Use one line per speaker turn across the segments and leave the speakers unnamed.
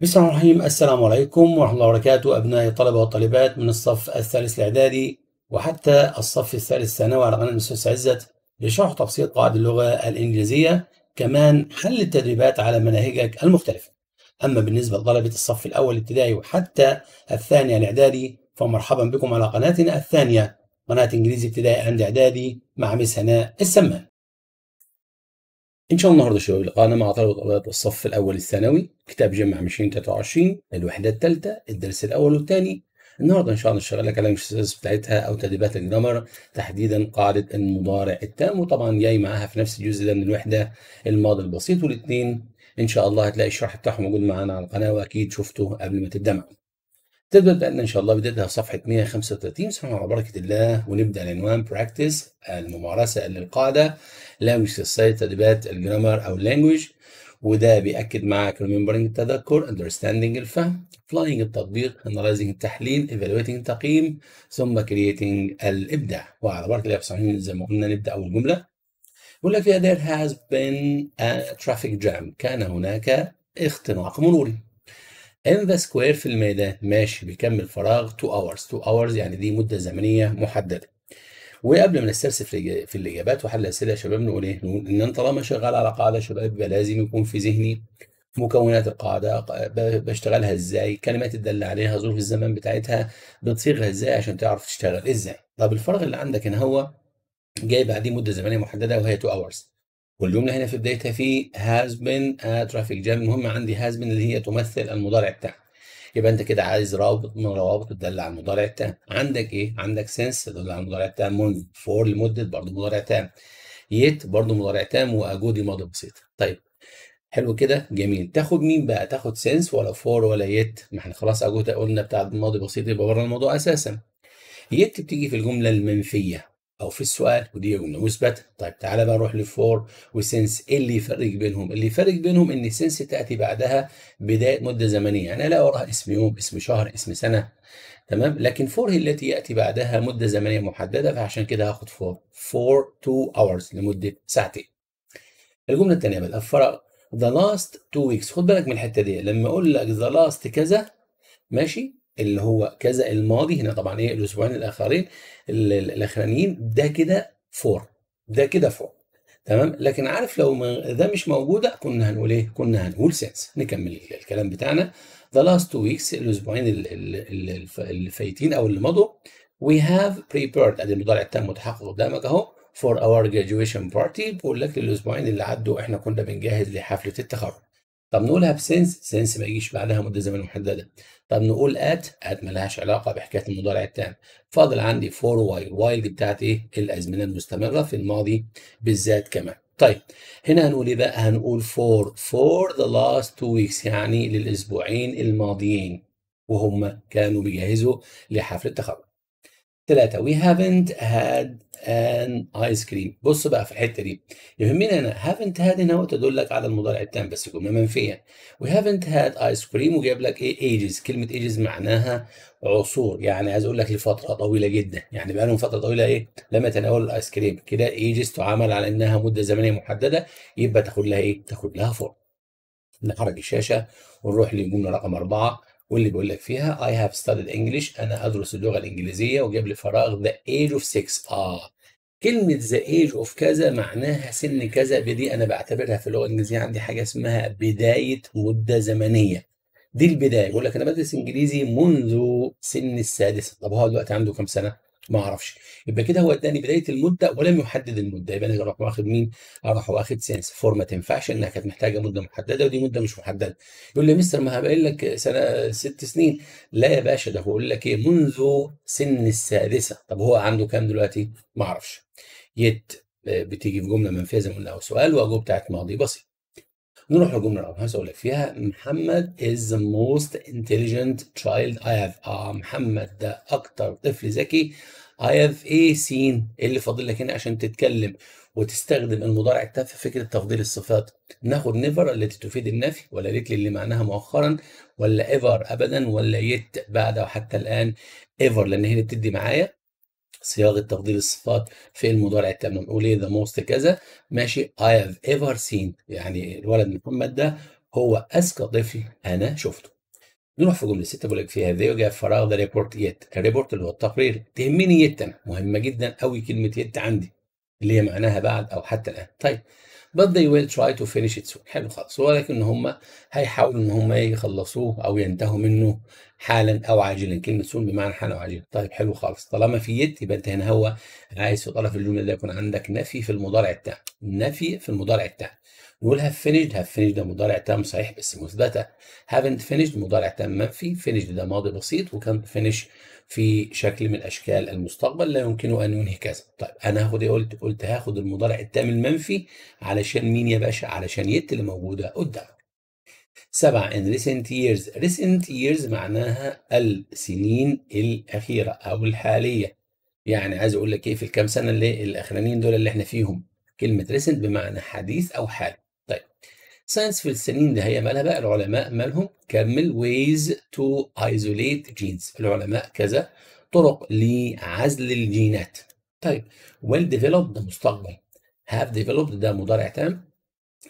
بسم الله الرحمن الرحيم السلام عليكم ورحمة الله وبركاته أبنائي الطلبة والطالبات من الصف الثالث الإعدادي وحتى الصف الثالث ثانوي على قناة مستوى عزت لشرح تبسيط قواعد اللغة الإنجليزية كمان حل التدريبات على مناهجك المختلفة أما بالنسبة لطلبة الصف الأول الابتدائي وحتى الثاني الإعدادي فمرحبا بكم على قناتنا الثانية قناة إنجليزي ابتدائي عند إعدادي مع مس هناء السمان إن شاء الله النهاردة شباب لقاءنا مع طلبة أولاد الصف الأول الثانوي كتاب جمع 2023 الوحدة الثالثة الدرس الأول والثاني النهارده إن شاء الله نشتغل لك على بتاعتها أو تدريبات الجرامر تحديدا قاعدة المضارع التام وطبعا جاي معاها في نفس الجزء ده من الوحدة الماضي البسيط والاثنين إن شاء الله هتلاقي الشرح بتاعهم موجود معانا على القناة وأكيد شفته قبل ما تتدمع تبدأ بقى إن شاء الله بدايتها صفحة 135 سبحان الله وبركة الله ونبدأ العنوان براكتس الممارسة للقاعدة لانجوج تسايد تدريبات الجرامر أو اللانجوج وده بيأكد معاك ريمبرنج التذكر اندرستاندنج الفهم فلاينج التطبيق اناليزنج التحليل ايفالويتنج التقييم ثم كرييتنج الإبداع وعلى بركة الله يا زي ما قلنا نبدأ أول جملة بيقول لك there has been a traffic jam كان هناك اختناق مروري in the square في الميدان ماشي بيكمل فراغ 2 hours 2 hours يعني دي مدة زمنية محددة وقبل ما نسترسل في الاجابات وحل الاسئله يا شباب نقول ايه؟ نقول ان انا طالما شغال على قاعده شباب يبقى لازم يكون في ذهني مكونات القاعده بشتغلها ازاي؟ كلمات تدل عليها، ظروف الزمن بتاعتها، بتصيغها ازاي عشان تعرف تشتغل ازاي؟ طب الفراغ اللي عندك هنا هو جاي بعديه مده زمنيه محدده وهي 2 hours والجمله هنا في بدايتها في هاز بن ترافيك جام المهم عندي هاز بن اللي هي تمثل المضارع بتاعها يبقى انت كده عايز رابط من روابط تدل على المضارع التام عندك ايه عندك سنس تدل على المضارع التام منذ فور لمده برضه مضارع تام يت برضه مضارع تام واجودي ماضي بسيط طيب حلو كده جميل تاخد مين بقى تاخد سنس ولا فور ولا يت ما احنا خلاص اجودي قلنا بتاع الماضي بسيط يبقى بره الموضوع اساسا يت بتيجي في الجمله المنفيه او في السؤال ودي جمله مثبته طيب تعالى بقى نروح لفور وسنس ايه اللي يفرق بينهم اللي يفرق بينهم ان سنس تاتي بعدها بدايه مده زمنيه يعني لا وراها اسم يوم اسم شهر اسم سنه تمام لكن فور هي التي ياتي بعدها مده زمنيه محدده فعشان كده هاخد فور فور تو اورز لمده ساعتين الجمله الثانيه بقى الفرق ذا لاست تو ويكس خد بالك من الحته دي لما اقول لك ذا لاست كذا ماشي اللي هو كذا الماضي هنا طبعا ايه الاسبوعين الاخرين الاخرانيين ده كده فور ده كده فور تمام لكن عارف لو ما ده مش موجوده كنا هنقول ايه كنا هنقول سنس نكمل الكلام بتاعنا ذا لاست تو ويكس الاسبوعين اللي فايتين او اللي مضوا وي هاف prepared ادي المضارع التام متحقق قدامك اهو فور اور graduation party بقول لك الاسبوعين اللي عدوا احنا كنا بنجهز لحفله التخرج طب نقولها بسنس سنس ما يجيش بعدها مده زمن محدده طب نقول ات ات لهاش علاقه بحكايه المضارع التام فاضل عندي فور وايل وايل دي بتاعت ايه الازمنه المستمره في الماضي بالذات كمان طيب هنا هنقول ايه بقى هنقول فور فور ذا لاست تو ويكس يعني للاسبوعين الماضيين وهم كانوا بيجهزوا لحفل التخرج ثلاثة we haven't had an ice cream بص بقى في الحتة دي يهمني أنا haven't had هنا تدل لك على المضارع التام بس جملة منفية we haven't had ice cream وجايب لك إيه ages كلمة ages معناها عصور يعني عايز أقول لك لفترة طويلة جدا يعني بقى لهم فترة طويلة إيه لم يتناولوا الآيس كريم كده ages تعامل على إنها مدة زمنية محددة يبقى تاخد لها إيه تاخد لها فور نحرك الشاشة ونروح لجملة رقم أربعة واللي بيقول لك فيها I have studied English أنا أدرس اللغة الإنجليزية وجاب لي فراغ the age of 6 آه كلمة the age of كذا معناها سن كذا بدي أنا بعتبرها في اللغة الإنجليزية عندي حاجة اسمها بداية مدة زمنية دي البداية يقول لك أنا بدرس إنجليزي منذ سن السادسة طب هو دلوقتي عنده كام سنة؟ ما اعرفش يبقى كده هو اداني بدايه المده ولم يحدد المده يبقى انا اروح واخد مين؟ اروح واخد سينس فور ما تنفعش انها كانت محتاجه مده محدده ودي مده مش محدده يقول لي مستر ما هبقى لك سنه ست سنين لا يا باشا ده بقول لك ايه منذ سن السادسه طب هو عنده كام دلوقتي؟ ما اعرفش يت آه، بتيجي في جمله منفيه زي ما قلنا او سؤال واجوبه بتاعت ماضي بسيط نروح للجمله الرقم خمسه اقول لك فيها محمد از موست انتليجنت تشايلد اي هاف آه محمد ده اكتر طفل ذكي اي هاف 18 ايه اللي فاضل لك هنا عشان تتكلم وتستخدم المضارع التام في فكره تفضيل الصفات ناخد نيفر التي تفيد النفي ولا ليتلي اللي معناها مؤخرا ولا ايفر ابدا ولا يت بعد وحتى الان ايفر لان هي اللي بتدي معايا صياغه تفضيل الصفات في المضارع التام نقول ايه ذا موست كذا ماشي اي هاف ايفر سين يعني الولد محمد ده هو اذكى طفل انا شفته نروح في جمله سته بقول لك فيها ذا وجا فراغ ذا ريبورت يت الريبورت اللي هو التقرير تهمني يت أنا مهمه جدا قوي كلمه يت عندي اللي هي معناها بعد او حتى الان طيب but they will try to finish it soon حلو خالص ولكن هم هيحاولوا ان هم يخلصوه او ينتهوا منه حالا او عاجلا كلمه soon بمعنى حالا او عاجلا طيب حلو خالص طالما في يت يبقى انت هنا هو عايز في طرف الجمله ده يكون عندك نفي في المضارع التام نفي في المضارع التام نقول هاف فينيشد هاف فينيشد ده مضارع تام صحيح بس مثبته هافنت فينيشد مضارع تام منفي فينيشد ده ماضي بسيط وكان فينيش في شكل من اشكال المستقبل لا يمكنه ان ينهي كذا طيب انا هاخد ايه قلت قلت هاخد المضارع التام المنفي علشان مين يا باشا علشان يت اللي موجوده قدامك سبعة in recent years recent years معناها السنين الأخيرة أو الحالية يعني عايز أقول لك إيه في الكام سنة اللي الأخرانيين دول اللي إحنا فيهم كلمة recent بمعنى حديث أو حال ساينس في السنين ده هي مالها بقى العلماء مالهم كمل ويز تو ايزوليت جينز العلماء كذا طرق لعزل الجينات طيب ويل ديفلوبد ده مستقبل هاف ديفلوبد ده مضارع تام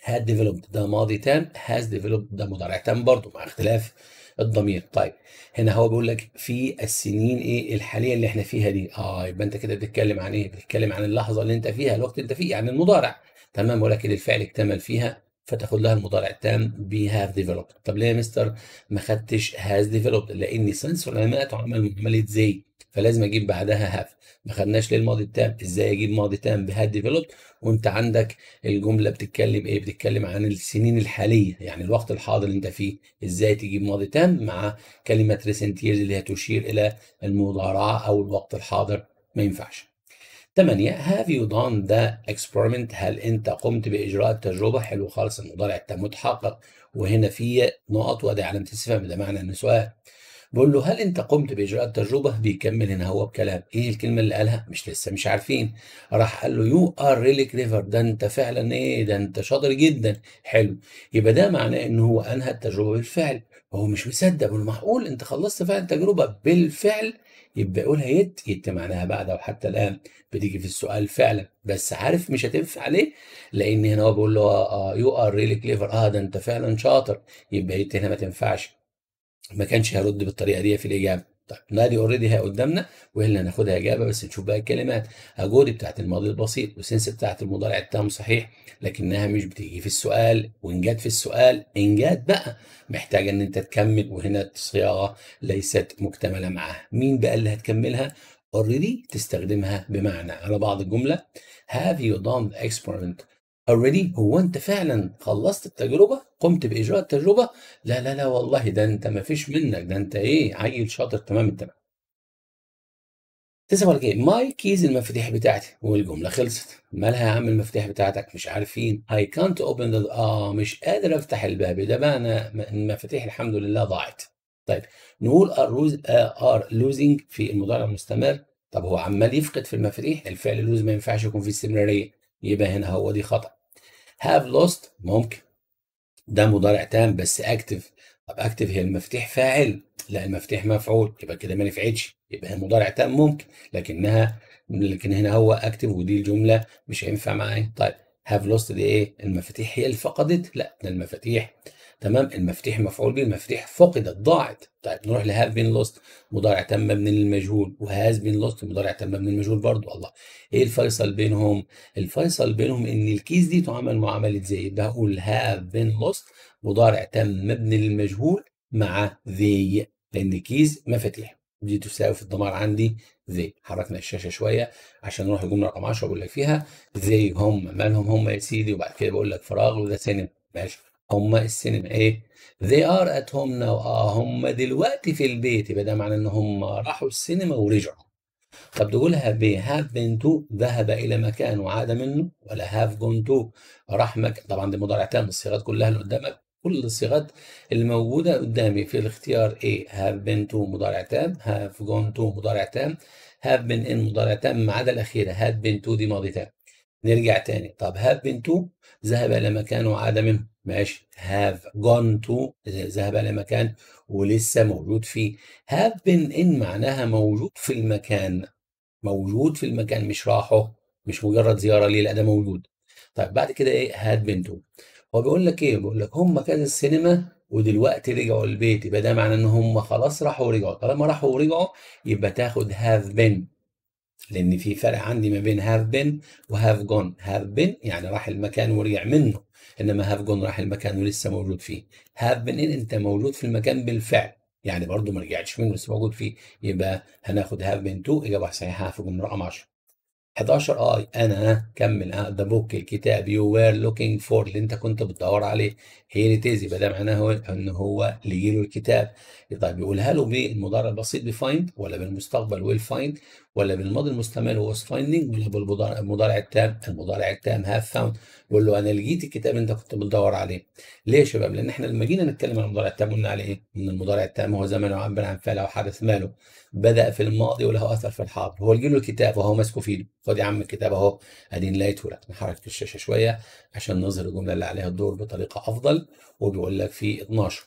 هاد ديفلوبد ده ماضي تام هاز ديفلوبد ده مضارع تام برضه مع اختلاف الضمير طيب هنا هو بيقول لك في السنين ايه الحاليه اللي احنا فيها دي اه يبقى انت كده بتتكلم عن ايه بتتكلم عن اللحظه اللي انت فيها الوقت اللي انت فيه يعني المضارع تمام ولكن الفعل اكتمل فيها فتاخد لها المضارع التام بي هاف ديفلوبد طب ليه يا مستر ما خدتش هاز ديفلوبد لان سنس العلماء تعمل مهمله زي فلازم اجيب بعدها هاف ما خدناش ليه الماضي التام ازاي اجيب ماضي تام بهاد ديفلوبد وانت عندك الجمله بتتكلم ايه بتتكلم عن السنين الحاليه يعني الوقت الحاضر اللي انت فيه ازاي تجيب ماضي تام مع كلمه ريسنت ييرز اللي تشير الى المضارعه او الوقت الحاضر ما ينفعش 8 هاف يو دون ذا اكسبيرمنت هل انت قمت باجراء التجربه حلو خالص المضارع التام متحقق وهنا في نقط وده علامه استفهام ده معنى ان سؤال بقول له هل انت قمت باجراء التجربه بيكمل هنا هو بكلام ايه الكلمه اللي قالها مش لسه مش عارفين راح قال له يو ار ريلي كليفر ده انت فعلا ايه ده انت شاطر جدا حلو يبقى ده معناه ان هو انهى التجربه بالفعل هو مش مصدق بقول معقول انت خلصت فعلا التجربه بالفعل يبقى يقولها يت يت معناها بعد او حتى الان بتيجي في السؤال فعلا بس عارف مش هتنفع ليه؟ لان هنا هو بيقول له اه يو ار ريلي كليفر اه ده انت فعلا شاطر يبقى يت هنا ما تنفعش ما كانش هيرد بالطريقه دي في الاجابه طيب لا دي اوريدي هي قدامنا وهي هناخدها اجابه بس نشوف بقى الكلمات اجودي بتاعت الماضي البسيط وسنس بتاعت المضارع التام صحيح لكنها مش بتيجي في السؤال وان جت في السؤال ان جت بقى محتاجه ان انت تكمل وهنا الصياغه ليست مكتمله معاها مين بقى اللي هتكملها اوريدي تستخدمها بمعنى على بعض الجمله هاف يو done the experiment اوريدي هو انت فعلا خلصت التجربه قمت باجراء التجربه لا لا لا والله ده انت ما فيش منك ده انت ايه عيل شاطر تمام التمام تسمع لك ايه ماي كيز المفاتيح بتاعتي والجمله خلصت مالها يا عم المفاتيح بتاعتك مش عارفين اي كانت اوبن اه مش قادر افتح الباب ده بقى انا المفاتيح الحمد لله ضاعت طيب نقول ار آه، لوزنج في المضارع المستمر طب هو عمال يفقد في المفاتيح الفعل لوز ما ينفعش يكون في استمراريه يبقى هنا هو دي خطأ هاف لوست ممكن ده مضارع تام بس اكتف طب اكتف هي المفتاح فاعل لا المفتاح مفعول يبقى كده ما نفعتش يبقى مضارع تام ممكن لكنها لكن هنا هو اكتف ودي الجمله مش هينفع معايا طيب هاف لوست دي ايه المفاتيح هي اللي فقدت لا ده المفاتيح تمام المفتيح مفعول به المفتيح فقدت ضاعت طيب نروح لهاف بين لوست مضارع تم من المجهول وهاز بين لوست مضارع تم من المجهول برضو الله ايه الفيصل بينهم الفيصل بينهم ان الكيس دي تعامل معامله زي بقول هاف بين لوست مضارع تم مبني للمجهول مع ذي لان كيز مفاتيح دي تساوي في الضمار عندي ذي حركنا الشاشه شويه عشان نروح الجمله رقم 10 بقول لك فيها ذي هم مالهم هم يا سيدي وبعد كده بقول لك فراغ وده سينما ماشي هم السينما إيه they are at home now آه هم دلوقتي في البيت يبقى ده معناه إن هم راحوا السينما ورجعوا طب تقولها ب have been to ذهب إلى مكان وعاد منه ولا have gone to راح مكان طبعا دي مضارع تام الصيغات كلها اللي قدامك كل الصيغات الموجودة قدامي في الاختيار ايه have been to مضارع تام have gone to مضارع تام have been in مضارع تام ما عدا الأخيرة had been to دي ماضي تام نرجع تاني طب هاف بين تو ذهب الى مكان وعاد منه ماشي هاف جون تو ذهب الى مكان ولسه موجود فيه هاف بين ان معناها موجود في المكان موجود في المكان مش راحه مش مجرد زياره ليه لا ده موجود طيب بعد كده ايه هاد بين تو هو بيقول لك ايه بيقول لك هم كانوا السينما ودلوقتي رجعوا البيت يبقى ده معناه ان هم خلاص راحوا ورجعوا طالما راحوا ورجعوا يبقى تاخد هاف بين لان في فرق عندي ما بين هاف بين وهاف جون هاف بين يعني راح المكان ورجع منه انما هاف جون راح المكان ولسه موجود فيه هاف بين انت موجود في المكان بالفعل يعني برضه ما رجعتش منه لسه موجود فيه يبقى هناخد هاف بين تو اجابه صحيحه في جون رقم 10 11 اي انا كمل ذا بوك الكتاب يو وير لوكينج فور اللي انت كنت بتدور عليه هي اللي تيزي يبقى معناها معناه ان هو له الكتاب طيب بيقولها له بالمضارع البسيط بفايند ولا بالمستقبل ويل فايند ولا بالماضي المستمر هو فايندنج ولا بالمضارع التام المضارع التام هاف فاوند بيقول له انا لقيت الكتاب اللي انت كنت بتدور عليه ليه يا شباب لان احنا لما جينا نتكلم عن المضارع التام قلنا عليه ايه ان المضارع التام هو زمن يعبر عن فعل او حدث ماله بدا في الماضي وله اثر في الحاضر هو له الكتاب وهو ماسكه في ايده خد يا عم الكتاب اهو ادي لايت نحرك في الشاشه شويه عشان نظهر الجمله اللي عليها الدور بطريقه افضل وبيقول لك في 12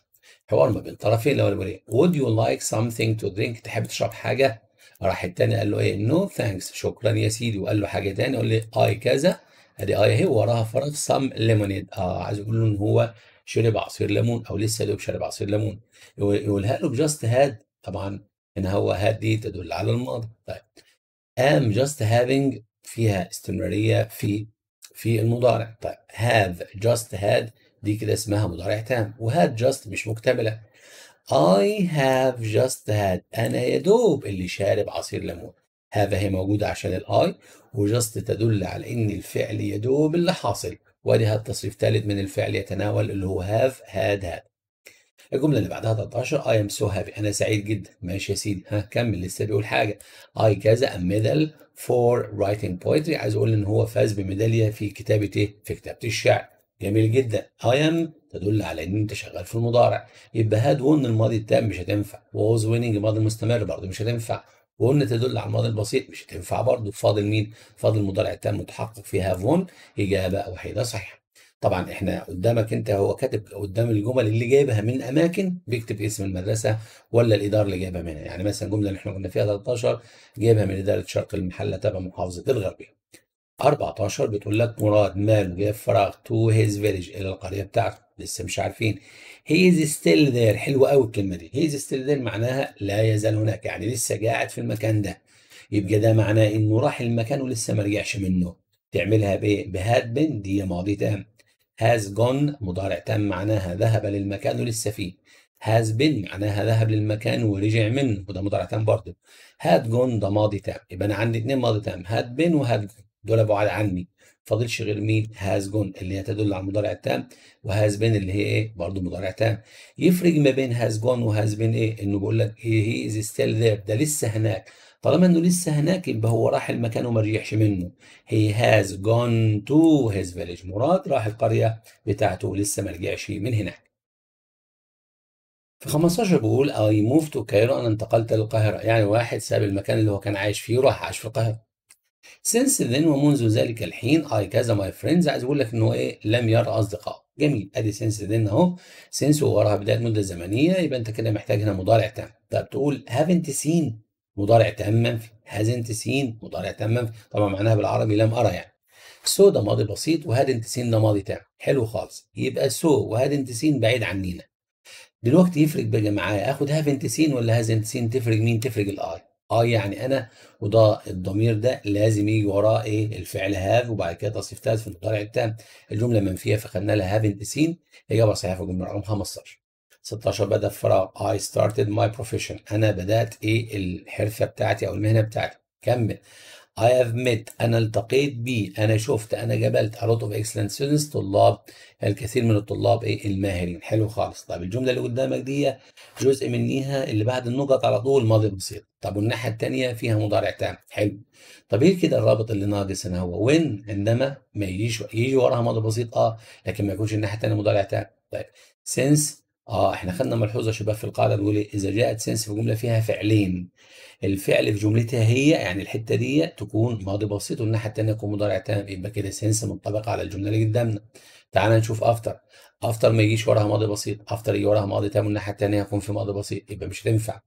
حوار ما بين طرفين لو بقول إيه؟ would you like something to drink تحب تشرب حاجه راح التاني قال له ايه نو no ثانكس شكرا يا سيدي وقال له حاجه تاني يقول لي اي كذا ادي اي اهي وراها فراغ سم ليمونيد اه عايز يقول له ان هو شرب عصير ليمون او لسه دوب شارب عصير ليمون يقولها له جاست هاد طبعا ان هو هاد دي تدل على الماضي طيب am just having فيها استمرارية في في المضارع طيب have just had دي كده اسمها مضارع تام وهاد just مش مكتملة I have just had أنا يا دوب اللي شارب عصير ليمون هذا هي موجودة عشان الآي وجاست تدل على إن الفعل يا دوب اللي حاصل وأدي هاد تصريف ثالث من الفعل يتناول اللي هو have had had الجمله اللي بعدها 13 اي ام سو هابي انا سعيد جدا ماشي يا سيدي ها كمل لسه بيقول حاجه اي كذا ميدال فور رايتنج بويتري عايز اقول ان هو فاز بميداليه في كتابه ايه في كتابه الشعر جميل جدا اي ام تدل على ان انت شغال في المضارع يبقى هاد ون الماضي التام مش هتنفع ووز ويننج الماضي المستمر برضه مش هتنفع وقلنا تدل على الماضي البسيط مش هتنفع برضه فاضل مين؟ فاضل المضارع التام متحقق في هاف ون اجابه وحيده صحيحه. طبعا احنا قدامك انت هو كاتب قدام الجمل اللي جايبها من اماكن بيكتب اسم المدرسه ولا الاداره اللي جايبها منها يعني مثلا الجمله اللي احنا كنا فيها 13 جايبها من اداره شرق المحله تبع محافظه الغربيه 14 بتقول لك مراد ماله جاي فراغ تو هيز فيليج الى القريه بتاعته لسه مش عارفين هي از ستيل ذير حلوه قوي الكلمه دي هي از ستيل ذير معناها لا يزال هناك يعني لسه قاعد في المكان ده يبقى ده معناه انه راح المكان ولسه ما رجعش منه تعملها بايه؟ بهاد بن دي ماضي تام has gone مضارع تام معناها ذهب للمكان ولسه فيه has been معناها ذهب للمكان ورجع منه وده مضارع تام برضه had gone ده ماضي تام يبقى انا عندي اتنين ماضي تام had been had gone دول ابو على عني فاضلش غير مين has gone اللي هي تدل على المضارع التام has been اللي هي ايه برضه مضارع تام يفرق ما بين has gone has been ايه انه بيقول لك he is still there ده لسه هناك طالما انه لسه هناك يبقى هو راح المكان وما رجعش منه هي هاز جون تو هيز فيليج مراد راح القرية بتاعته ولسه ما رجعش من هناك في 15 بيقول اي موف تو كايرو أنا انتقلت للقاهرة يعني واحد ساب المكان اللي هو كان عايش فيه وراح عاش في القاهرة since then ومنذ ذلك الحين اي كذا ماي فريندز عايز اقول لك ان هو ايه لم يرى اصدقاء جميل ادي since then اهو since وراها بدايه مده زمنيه يبقى انت كده محتاج هنا مضارع تام طب تقول haven't seen مضارع تام منفي هازنت سين مضارع تام منفي طبعا معناها بالعربي لم ارى يعني سو ده ماضي بسيط وهادنت سين ده ماضي تام حلو خالص يبقى سو وهادنت سين بعيد عنينا دلوقتي يفرق بقى معايا اخد هافنت سين ولا هازنت سين تفرق مين تفرق الاي اه يعني انا وده الضمير ده لازم يجي وراه ايه الفعل هاف وبعد كده تصريف تالت في المضارع التام الجمله منفيه فخدنا لها هاف انت سين اجابه صحيحه في الجمله رقم 15 16 بدأ في فراغ I started my profession أنا بدأت إيه الحرفة بتاعتي أو المهنة بتاعتي كمل I have met أنا التقيت بيه أنا شفت أنا جبلت a lot of اكسلنت students طلاب الكثير من الطلاب إيه الماهرين حلو خالص طب الجملة اللي قدامك دي جزء منيها اللي بعد النقط على طول ماضي بسيط طب والناحية التانية فيها مضارع تام حلو طب إيه كده الرابط اللي ناقص هنا هو وين عندما ما يجيش يجي وراها ماضي بسيط أه لكن ما يكونش الناحية التانية مضارع تام طيب since آه إحنا خدنا ملحوظة شباب في القاعدة بيقول إيه؟ إذا جاءت سنس في جملة فيها فعلين الفعل في جملتها هي يعني الحتة دي تكون ماضي بسيط والناحية التانية يكون مضارع تام يبقى كده سنس منطبقة على الجملة اللي قدامنا تعالى نشوف أفتر أفتر ما يجيش وراها ماضي بسيط أفتر يجي وراها ماضي تام والناحية التانية يكون في ماضي بسيط يبقى مش هتنفع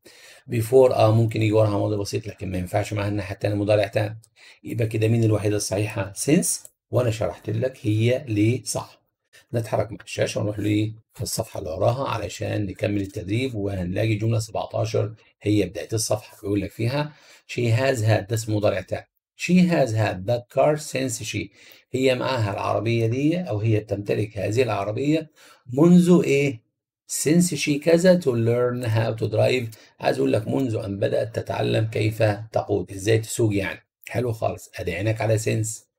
بيفور آه ممكن يجي وراها ماضي بسيط لكن ما ينفعش معاها الناحية التانية مضارع تام يبقى كده مين الوحيدة الصحيحة سنس وأنا شرحت لك هي ليه صح نتحرك مع الشاشه ونروح للصفحه اللي وراها علشان نكمل التدريب وهنلاقي جمله 17 هي بدايه الصفحه بيقول لك فيها شي هاز هاد ده اسمه مضارع تاع شي هاز هاد ذا كار سينس شي هي معاها العربيه دي او هي بتمتلك هذه العربيه منذ ايه سينس شي كذا تو ليرن هاو تو درايف عايز اقول لك منذ ان بدات تتعلم كيف تقود ازاي تسوق يعني حلو خالص ادي عينك على سينس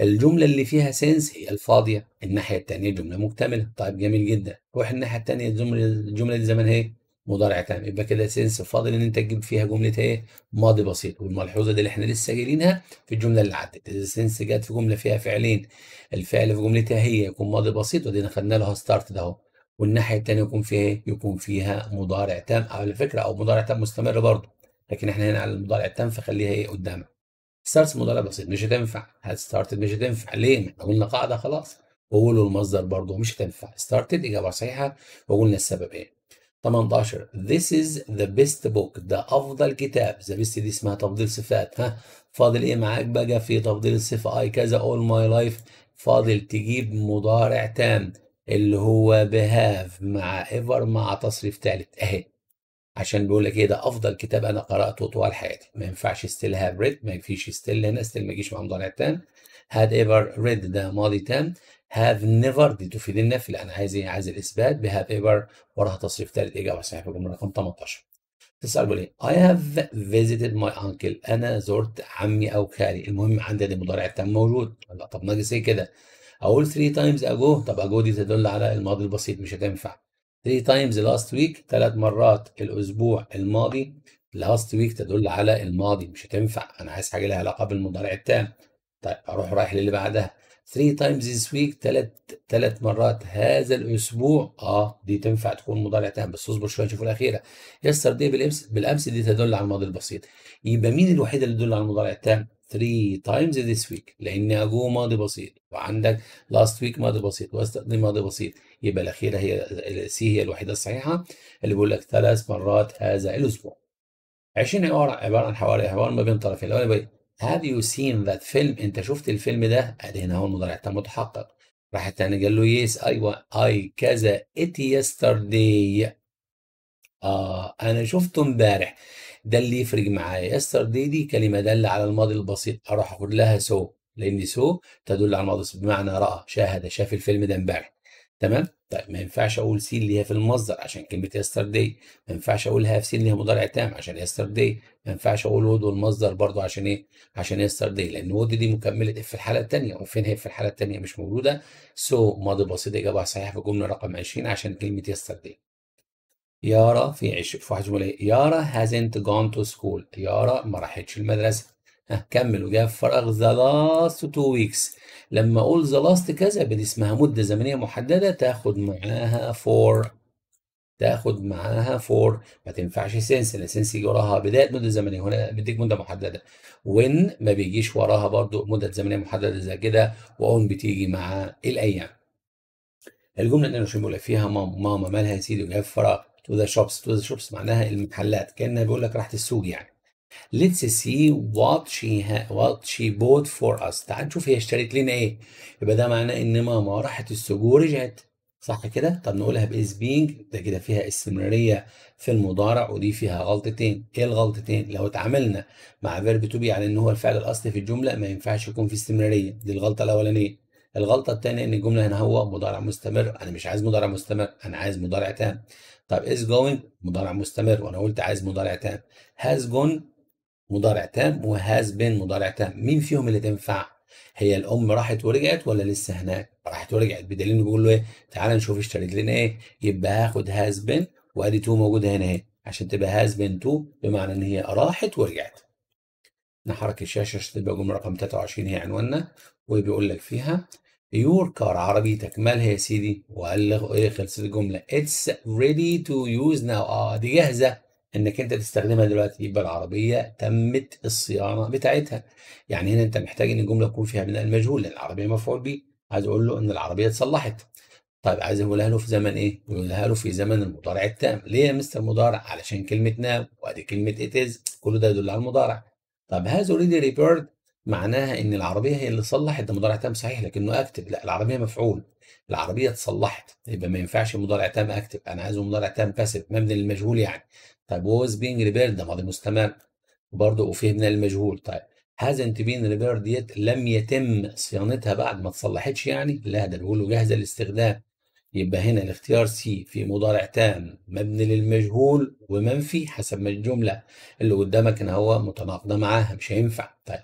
الجملة اللي فيها سينس هي الفاضية الناحية التانية جملة مكتملة طيب جميل جدا روح الناحية التانية الجملة الجملة دي زمان هي إيه؟ مضارع تام يبقى كده سينس فاضل ان انت تجيب فيها جملة ايه ماضي بسيط والملحوظة دي اللي احنا لسه جايلينها في الجملة اللي عدت اذا سينس جت في جملة فيها فعلين الفعل في جملتها هي يكون ماضي بسيط ودينا خدنا لها ستارت ده اهو والناحية التانية يكون فيها ايه يكون فيها مضارع تام على فكرة او مضارع تام مستمر برضه لكن احنا هنا على المضارع التام فخليها ايه قدامك ستارت مضارع بسيط مش هتنفع هات ستارت مش هتنفع ليه؟ احنا قلنا قاعده خلاص وقولوا المصدر برضه مش هتنفع ستارتد اجابه صحيحه وقلنا السبب ايه 18 This is the best book ده أفضل كتاب ذا بيست دي اسمها تفضيل صفات ها فاضل إيه معاك بقى في تفضيل الصفة أي كذا أول ماي لايف فاضل تجيب مضارع تام اللي هو بهاف مع إيفر مع تصريف ثالث أهي عشان بيقول لك ايه ده افضل كتاب انا قراته طوال حياتي ما ينفعش ستيل هاف ريد ما فيش ستيل هنا ستيل ما يجيش مع مضارع تام هاد ايفر ريد ده ماضي تام هاف نيفر دي تفيد النفي انا عايز ايه عايز الاثبات بهاف ايفر وراها تصريف ثالث اجابه إيه صحيحه في الجمله رقم 18 تسأل بيقول ايه اي هاف فيزيتد ماي انكل انا زرت عمي او خالي المهم عندي ده مضارع تام موجود لا طب ناقص ايه كده اقول 3 تايمز اجو طب اجو دي تدل على الماضي البسيط مش هتنفع 3 تايمز لاست ويك ثلاث مرات الاسبوع الماضي لاست ويك تدل على الماضي مش هتنفع انا عايز حاجه لها علاقه بالمضارع التام طيب اروح رايح للي بعدها 3 تايمز ذس ويك ثلاث ثلاث مرات هذا الاسبوع اه دي تنفع تكون مضارع تام بس اصبر شويه نشوف الاخيره يستر دي بالامس بالامس دي تدل على الماضي البسيط يبقى مين الوحيده اللي تدل على المضارع التام 3 times this week لان اجو ماضي بسيط وعندك last week ماضي بسيط واستخدم ماضي بسيط يبقى الاخيره هي سي هي الوحيده الصحيحه اللي بيقول لك ثلاث مرات هذا الاسبوع 20 عباره عباره عن حوار حوار ما بين طرفين الاول بقى هاف يو سين ذات فيلم انت شفت الفيلم ده قال هنا هو المضارع تم متحقق راح الثاني قال له يس ايوه اي كذا it yesterday اه انا شفته امبارح ده اللي يفرق معايا يستر دي دي كلمة دالة على الماضي البسيط أروح أقول لها سو لأن سو تدل على الماضي بمعنى رأى شاهد شاف الفيلم ده امبارح تمام طيب ما ينفعش اقول سي اللي هي في المصدر عشان كلمه يستر دي ما ينفعش اقول هاف سي اللي هي مضارع تام عشان يستر دي ما ينفعش اقول وود والمصدر برضو عشان ايه عشان يستر دي لان وود دي مكمله اف في الحاله الثانيه وفين هي في الحاله الثانيه مش موجوده سو so, ماضي بسيط اجابه صحيحه في جمله رقم 20 عشان كلمه يستر دي يارا في عش... في حجمولية يارا hasn't gone to school يارا ما راحتش المدرسة ها كمل في فراغ ذا لاست تو ويكس لما أقول ذا لاست كذا بدي اسمها مدة زمنية محددة تاخد معاها فور تاخد معاها فور ما تنفعش سنس لأن سنس يجي وراها بداية مدة زمنية هنا بديك مدة محددة وين ما بيجيش وراها برضو مدة زمنية محددة زي كده وان بتيجي مع الأيام الجملة اللي أنا بقول فيها ماما مالها يا سيدي في فراغ تو ذا شوبس تو ذا شوبس معناها المحلات كانها بيقول لك راحت السوق يعني let's see what she ha what she bought for us تعال نشوف هي اشترت لنا ايه يبقى ده معناه ان ماما راحت السوق ورجعت صح كده طب نقولها باس بينج ده كده فيها استمراريه في المضارع ودي فيها غلطتين ايه الغلطتين لو اتعاملنا مع فيرب تو بي على ان هو الفعل الاصلي في الجمله ما ينفعش يكون في استمراريه دي الغلطه الاولانيه الغلطه الثانيه ان الجمله هنا هو مضارع مستمر انا مش عايز مضارع مستمر انا عايز مضارع تام طب از جوينج مضارع مستمر وانا قلت عايز مضارع تام هاز جون مضارع تام وهاز بين مضارع تام مين فيهم اللي تنفع هي الام راحت ورجعت ولا لسه هناك راحت ورجعت بدليل انه بيقول له ايه تعال نشوف اشتريت لنا ايه يبقى هاخد هاز بين وادي تو موجوده هنا اهي عشان تبقى هاز بين تو بمعنى ان هي راحت ورجعت نحرك الشاشه عشان تبقى جمله رقم 23 هي عنواننا وبيقول لك فيها your car عربي تكملها يا سيدي وقال له ايه خلصت الجمله it's ready to use now اه دي جاهزه انك انت تستخدمها دلوقتي يبقى العربيه تمت الصيانه بتاعتها يعني هنا انت محتاج ان الجمله تكون فيها بناء المجهول لان العربيه مفعول به عايز اقول له ان العربيه اتصلحت طيب عايز اقولها له في زمن ايه؟ اقولها له في زمن المضارع التام ليه يا مستر مضارع؟ علشان كلمه ناو وادي كلمه اتز كل ده يدل على المضارع طب هاز اوريدي ريبيرد معناها ان العربيه هي اللي صلحت ده مضارع تام صحيح لكنه اكتب لا العربيه مفعول العربيه اتصلحت يبقى ما ينفعش مضارع تام اكتب انا عايزه مضارع تام باسف مبني للمجهول يعني طب ووز بينج ريبيرد ده ماضي مستمر برضه وفهمنا المجهول طيب هازنت بين ريبير ديت لم يتم صيانتها بعد ما اتصلحتش يعني لا ده بيقول له جاهزه للاستخدام يبقى هنا الاختيار سي في مضارع تام مبني للمجهول ومنفي حسب ما الجمله اللي قدامك ان هو متناقضه معاها مش هينفع طيب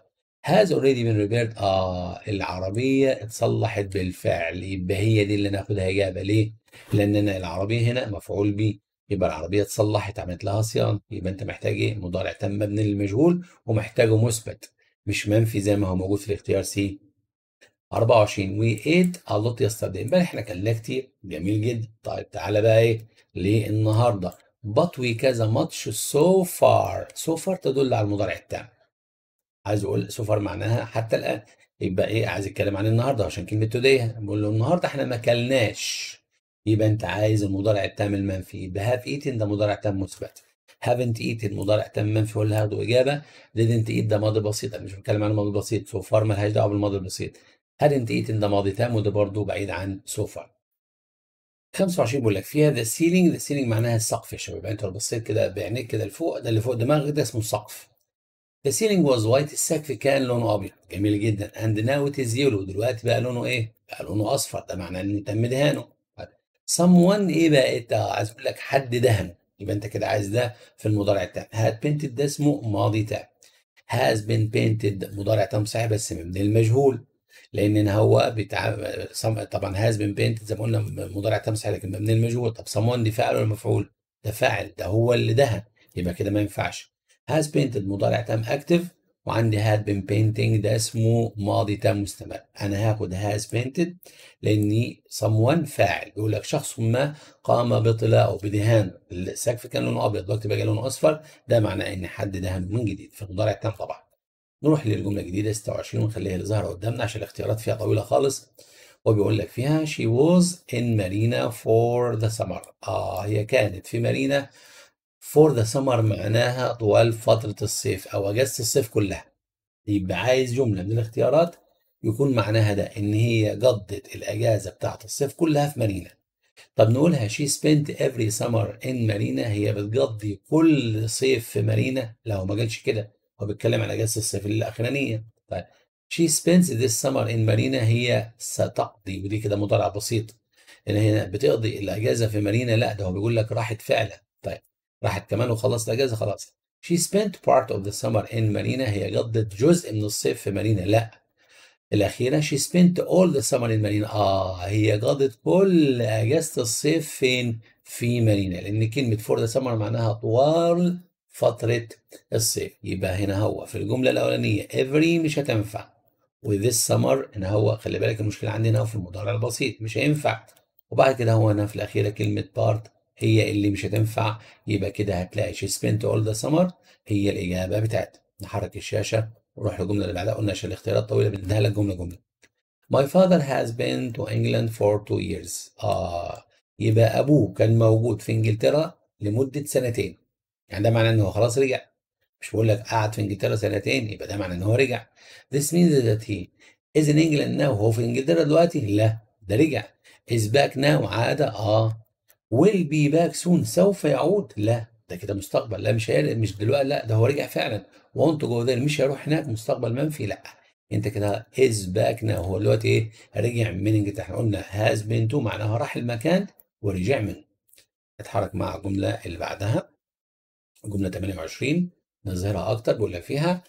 has already been repaired اه العربيه اتصلحت بالفعل يبقى هي دي اللي انا اجابه ليه؟ لان انا العربيه هنا مفعول به يبقى العربيه اتصلحت عملت لها صيانه يبقى انت محتاج ايه؟ مضارع تم مبني للمجهول ومحتاجه مثبت مش منفي زي ما هو موجود في الاختيار سي 24 وي ايت a lot yesterday امبارح احنا كلنا كتير جميل جدا طيب تعالى بقى ايه للنهارده النهارده؟ بطوي كذا ماتش سو فار سو فار تدل على المضارع التام عايز اقول سو فار معناها حتى الان يبقى ايه عايز اتكلم عن النهارده عشان كلمه توداي يعني. بقول له النهارده احنا ما اكلناش يبقى انت عايز المضارع التام المنفي يبقى هاف ايتن ده مضارع تام مثبت هافنت ايتن مضارع تام منفي ولا هاخده اجابه didn't ايت ده ماضي بسيط انا مش بتكلم عن ماضي بسيط سو فار مالهاش دعوه بالماضي البسيط هادنت ايتن ده ماضي تام وده برضه بعيد عن سو فار 25 بيقول لك فيها ذا سيلينج ذا سيلينج معناها السقف يا شباب يعني انت لو بصيت كده بعينيك كده لفوق ده اللي فوق دماغك ده اسمه السقف The ceiling was white السقف كان لونه ابيض جميل جدا and now it is yellow دلوقتي بقى لونه ايه؟ بقى لونه اصفر ده معناه ان تم دهانه someone ايه بقت إيه عايز اقول لك حد دهن يبقى انت كده عايز ده في المضارع التام had painted ده اسمه ماضي تام has been painted مضارع تام صحيح بس من المجهول لان هو بتاع طبعا has been painted زي ما قلنا مضارع تام صحيح لكن من المجهول طب someone دي فاعل ولا مفعول؟ ده فاعل ده هو اللي دهن يبقى كده ما ينفعش has painted مضارع تام اكتف وعندي had been painting ده اسمه ماضي تام مستمر انا هاخد has painted لاني someone فاعل بيقول لك شخص ما قام بطلاء او بدهان السقف كان لونه ابيض دلوقتي بقى لونه اصفر ده معناه ان حد دهن من جديد في المضارع التام طبعا نروح للجمله الجديده 26 ونخليها اللي ظاهره قدامنا عشان الاختيارات فيها طويله خالص وبيقول لك فيها she was in marina for the summer اه هي كانت في مارينا فور ذا سمر معناها طوال فترة الصيف أو أجازة الصيف كلها يبقى عايز جملة من الاختيارات يكون معناها ده إن هي قضت الأجازة بتاعة الصيف كلها في مارينا طب نقولها she spent every summer in مارينا هي بتقضي كل صيف في مارينا لا هو ما قالش كده هو بيتكلم على أجازة الصيف الأخرانية طيب she spends this summer in مارينا هي ستقضي ودي كده مضارع بسيط إن هي بتقضي الأجازة في مارينا لا ده هو بيقول لك راحت فعلا راحت كمان وخلصت اجازه خلاص she spent part of the summer in marina هي قضت جزء من الصيف في مارينا لا الأخيرة she spent all the summer in marina آه هي قضت كل أجازة الصيف فين؟ في مارينا لأن كلمة for the summer معناها طوال فترة الصيف يبقى هنا هو في الجملة الأولانية every مش هتنفع وthis summer هنا هو خلي بالك المشكلة عندنا هو في المضارع البسيط مش هينفع وبعد كده هو هنا في الأخيرة كلمة part هي اللي مش هتنفع يبقى كده هتلاقي شي سبنت اول ذا سمر هي الإجابة بتاعتها نحرك الشاشة ونروح للجملة اللي بعدها قلنا عشان الاختيارات طويلة بنديها لك جملة جملة My father has been to England for two years آه يبقى أبوه كان موجود في إنجلترا لمدة سنتين يعني ده معناه إن هو خلاص رجع مش بقول لك قعد في إنجلترا سنتين يبقى ده معناه إن هو رجع This means that he is in England now هو في إنجلترا دلوقتي لا ده رجع is back now عاد آه ويل بي باك سون سوف يعود لا ده كده مستقبل لا مش هيرجع مش دلوقتي لا ده هو رجع فعلا وانت جو ذير مش هيروح هناك مستقبل منفي لا انت كده از باك ناو هو دلوقتي ايه رجع من انجلت احنا قلنا هاز بين تو معناها راح المكان ورجع منه اتحرك مع الجمله اللي بعدها جمله 28 نظهرها اكتر بقول لك فيها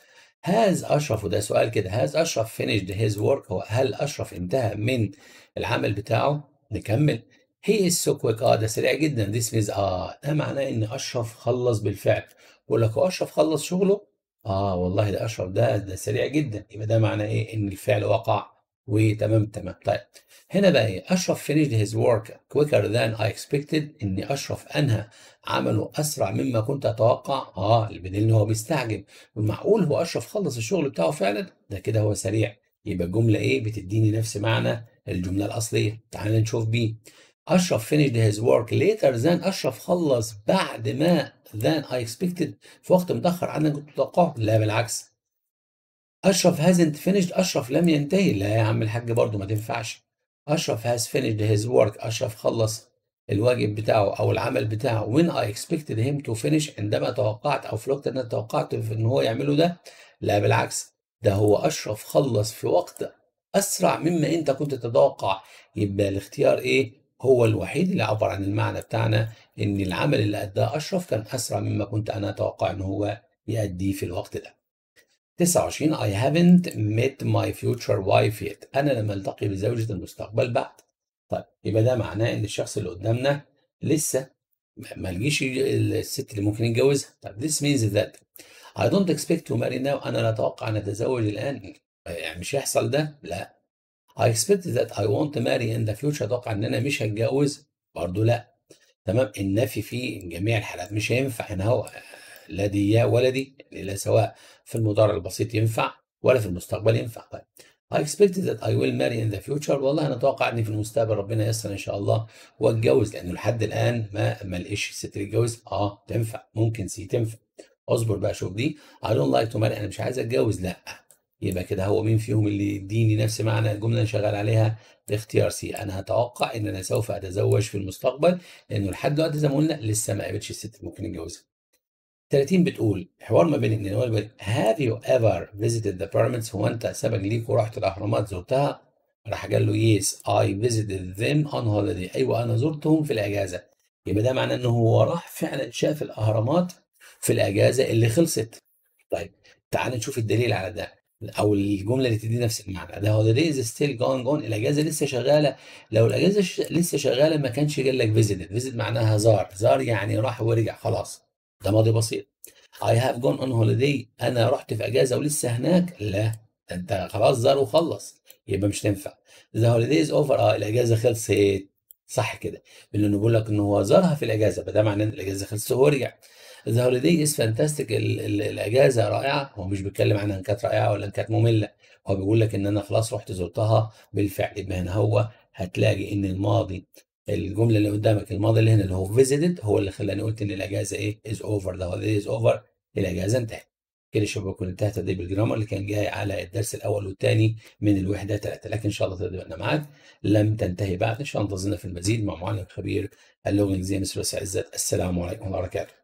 هاز اشرف وده سؤال كده هاز اشرف فينيشد هيز ورك هو هل اشرف انتهى من العمل بتاعه نكمل هي از سو كويك اه ده سريع جدا ذيس از اه ده معناه ان اشرف خلص بالفعل بقول لك اشرف خلص شغله اه والله ده اشرف ده ده سريع جدا يبقى ده معناه ايه ان الفعل وقع وتمام تمام طيب هنا بقى ايه اشرف finished his work quicker than I expected ان اشرف انهى عمله اسرع مما كنت اتوقع اه اللي بدليل ان هو مستعجل والمعقول هو اشرف خلص الشغل بتاعه فعلا ده كده هو سريع يبقى الجمله ايه بتديني نفس معنى الجمله الاصليه تعال نشوف بيه أشرف finished his work later than أشرف خلص بعد ما than I expected في وقت متأخر عن كنت متوقعه لا بالعكس أشرف hasn't finished أشرف لم ينتهي لا يا عم الحاج برضه ما تنفعش أشرف has finished his work أشرف خلص الواجب بتاعه أو العمل بتاعه when I expected him to finish عندما توقعت أو في الوقت اللي أنا توقعت إن هو يعمله ده لا بالعكس ده هو أشرف خلص في وقت أسرع مما أنت كنت تتوقع يبقى الاختيار إيه؟ هو الوحيد اللي عبر عن المعنى بتاعنا إن العمل اللي أداه أشرف كان أسرع مما كنت أنا أتوقع إن هو يأديه في الوقت ده. 29 I haven't met my future wife yet أنا لم ألتقي بزوجة المستقبل بعد. طيب يبقى ده معناه إن الشخص اللي قدامنا لسه ما لقيش الست اللي ممكن يتجوزها. طيب this means that I don't expect to marry now أنا لا أتوقع أن أتزوج الآن يعني مش هيحصل ده؟ لا I expect that I want to marry in the future اتوقع ان انا مش هتجوز برضه لا تمام النفي في جميع الحالات مش هينفع هنا هو لا دي يا ولا دي يعني لا سواء في المضارع البسيط ينفع ولا في المستقبل ينفع طيب I expect that I will marry in the future والله انا اتوقع اني في المستقبل ربنا ييسر ان شاء الله واتجوز لانه لحد الان ما ما الست ست تتجوز اه تنفع ممكن سي تنفع اصبر بقى شوف دي I don't like to marry انا مش عايز اتجوز لا يبقى كده هو مين فيهم اللي يديني نفس معنى الجمله اللي شغال عليها باختيار سي انا هتوقع ان انا سوف اتزوج في المستقبل لانه لحد دلوقتي زي ما قلنا لسه ما قابلتش الست اللي ممكن يتجوزها 30 بتقول حوار ما بين الاثنين والبنت هاف يو ايفر فيزيتد ذا بيراميدز هو انت سبق ليك ورحت الاهرامات زرتها راح قال له يس اي فيزيتد ذيم اون هوليدي ايوه انا زرتهم في الاجازه يبقى ده معناه ان هو راح فعلا شاف الاهرامات في الاجازه اللي خلصت طيب تعال نشوف الدليل على ده او الجمله اللي تدي نفس المعنى ده هو ذا از ستيل جوينج اون الاجازه لسه شغاله لو الاجازه ش... لسه شغاله ما كانش قال لك فيزيت فيزيت معناها زار زار يعني راح ورجع خلاص ده ماضي بسيط اي هاف جون اون هوليداي انا رحت في اجازه ولسه هناك لا ده انت خلاص زار وخلص يبقى مش تنفع ذا هوليدايز اوفر اه الاجازه خلصت صح كده لانه بيقول لك ان هو زارها في الاجازه فده معناه ان الاجازه خلصت وهو رجع ذا هوليدي از فانتاستيك الأجازة رائعة هو مش بيتكلم عنها إن كانت رائعة ولا إن كانت مملة هو بيقول لك إن أنا خلاص رحت زرتها بالفعل يبقى هنا هو هتلاقي إن الماضي الجملة اللي قدامك الماضي اللي هنا اللي هو فيزيتد هو اللي خلاني قلت إن الأجازة إيه از اوفر ذا هوليدي از اوفر الأجازة انتهت كده شبه بكون انتهت تدريب الجرامر اللي كان جاي على الدرس الاول والثاني من الوحده ثلاثه لكن ان شاء الله تدريبنا معاك لم تنتهي بعد ان شاء الله انتظرنا في المزيد مع معلم خبير اللغه الانجليزيه مستر عزت السلام عليكم ورحمه الله وبركاته